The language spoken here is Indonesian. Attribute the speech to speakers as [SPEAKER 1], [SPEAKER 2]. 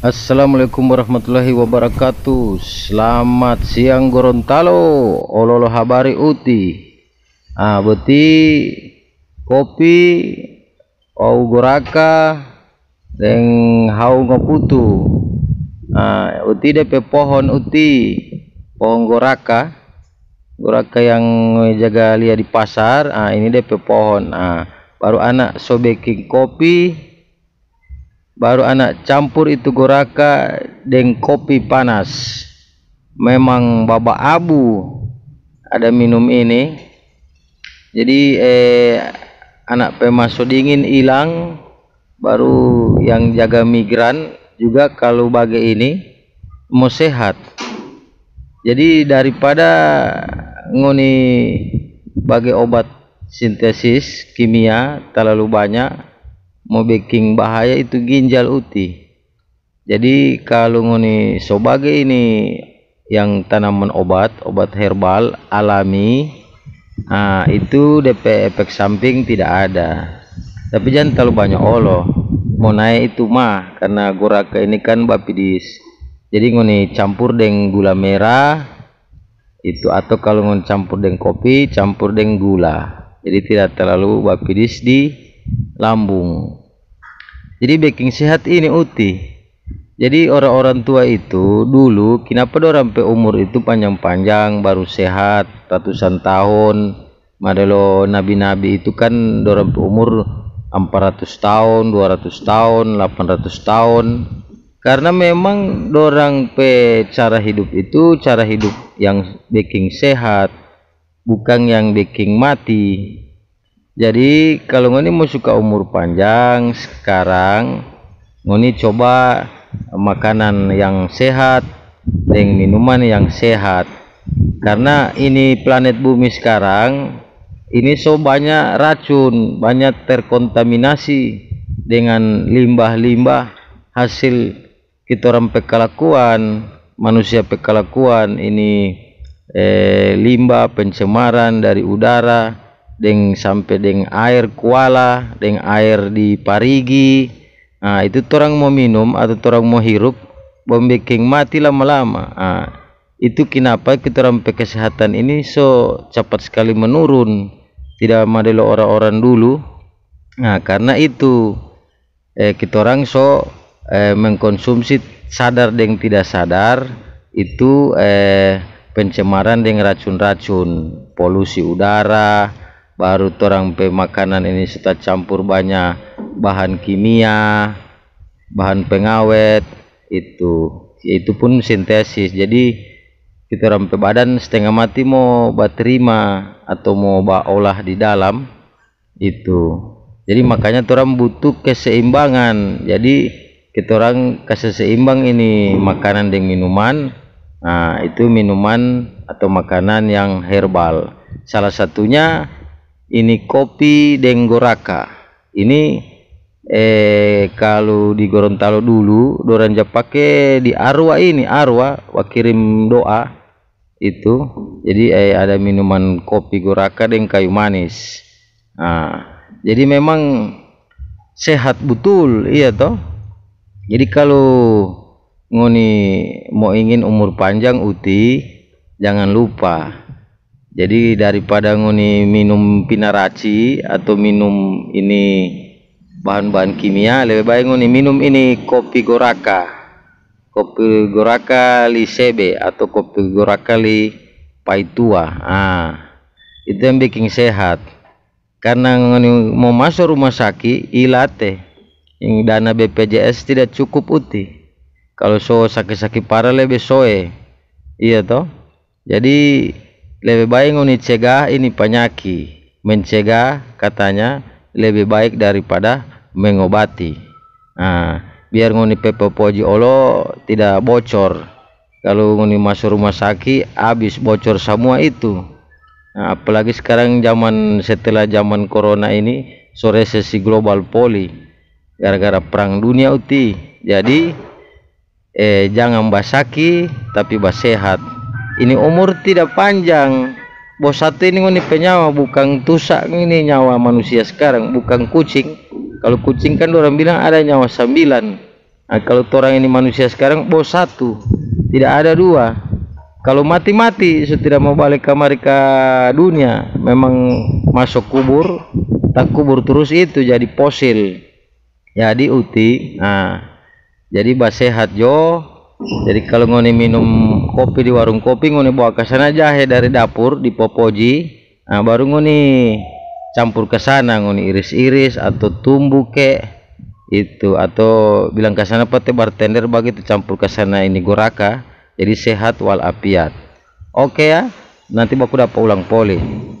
[SPEAKER 1] Assalamualaikum warahmatullahi wabarakatuh Selamat siang Gorontalo Ololo habari uti Ah beti kopi au goraka deng hau ngoputu ah uti depe pohon uti pohon goraka goraka yang jaga lia di pasar ah ini depe pohon ah baru anak sobeking kopi baru anak campur itu goraka dengan kopi panas memang baba abu ada minum ini jadi eh, anak pemasuk dingin hilang baru yang jaga migran juga kalau bagai ini mau sehat jadi daripada ngoni bagai obat sintesis kimia terlalu banyak mau bikin bahaya itu ginjal uti jadi kalau ngoni sebagai ini yang tanaman obat obat herbal alami nah, itu DP efek samping tidak ada tapi jangan terlalu banyak olo mau naik itu mah karena goraka ini kan bapidis jadi ngoni campur dengan gula merah itu atau kalau ngoni campur dengan kopi campur dengan gula jadi tidak terlalu bapidis di lambung jadi baking sehat ini uti jadi orang-orang tua itu dulu kenapa orang pe umur itu panjang-panjang baru sehat ratusan tahun madelo nabi-nabi itu kan orang pe umur 400 tahun 200 tahun 800 tahun karena memang dorang pe cara hidup itu cara hidup yang baking sehat bukan yang baking mati jadi kalau ngoni mau suka umur panjang sekarang ngoni coba makanan yang sehat dan minuman yang sehat karena ini planet bumi sekarang ini so banyak racun banyak terkontaminasi dengan limbah-limbah hasil kita orang pekalakuan manusia pekalakuan ini eh, limbah pencemaran dari udara deng sampai deng air kuala deng air di parigi nah itu orang mau minum atau orang mau hirup membikin mati lama-lama nah, itu kenapa kita orang kesehatan ini so cepat sekali menurun tidak model orang-orang dulu nah karena itu eh, kita orang so eh, mengkonsumsi sadar deng tidak sadar itu eh, pencemaran dengan racun-racun polusi udara baru terang pe makanan ini sudah campur banyak bahan kimia bahan pengawet itu itu pun sintesis jadi kita rampe badan setengah mati mau baterima atau mau olah di dalam itu jadi makanya orang butuh keseimbangan jadi kita orang kasih seimbang ini makanan dan minuman nah itu minuman atau makanan yang herbal salah satunya ini kopi denggoraka ini eh kalau di Gorontalo dulu doranja pakai di Arwa ini Arwa wakirim doa itu jadi eh, ada minuman kopi goraka dan kayu manis nah jadi memang sehat betul iya toh jadi kalau ngoni mau ingin umur panjang uti jangan lupa jadi daripada nguni minum pinaraci atau minum ini bahan-bahan kimia lebih baik nguni minum ini kopi goraka kopi goraka li sebe atau kopi goraka li paitua ah itu yang bikin sehat karena nguni mau masuk rumah sakit ilate yang dana BPJS tidak cukup uti kalau so sakit-sakit parah lebih soe iya toh jadi lebih baik mencegah ini penyakit mencegah katanya lebih baik daripada mengobati nah, biar ngoni poji olo tidak bocor kalau nguni masuk rumah sakit habis bocor semua itu nah, apalagi sekarang zaman setelah zaman corona ini sore sesi global poli gara-gara perang dunia uti jadi eh jangan basaki tapi sehat ini umur tidak panjang bos satu ini ini penyawa bukan tusak ini nyawa manusia sekarang bukan kucing kalau kucing kan orang bilang ada nyawa sembilan nah, kalau orang ini manusia sekarang bos satu tidak ada dua kalau mati-mati setidaknya mau balik ke mereka dunia memang masuk kubur tak kubur terus itu jadi fosil jadi uti nah jadi sehat jo jadi kalau ngoni minum kopi di warung kopi ngone bawa ke sana jahe dari dapur di popoji nah baru ngone campur ke sana ngone iris-iris atau tumbuk ke itu atau bilang ke sana pete bartender begitu campur ke sana ini goraka jadi sehat walafiat oke okay ya nanti baku dapat ulang poli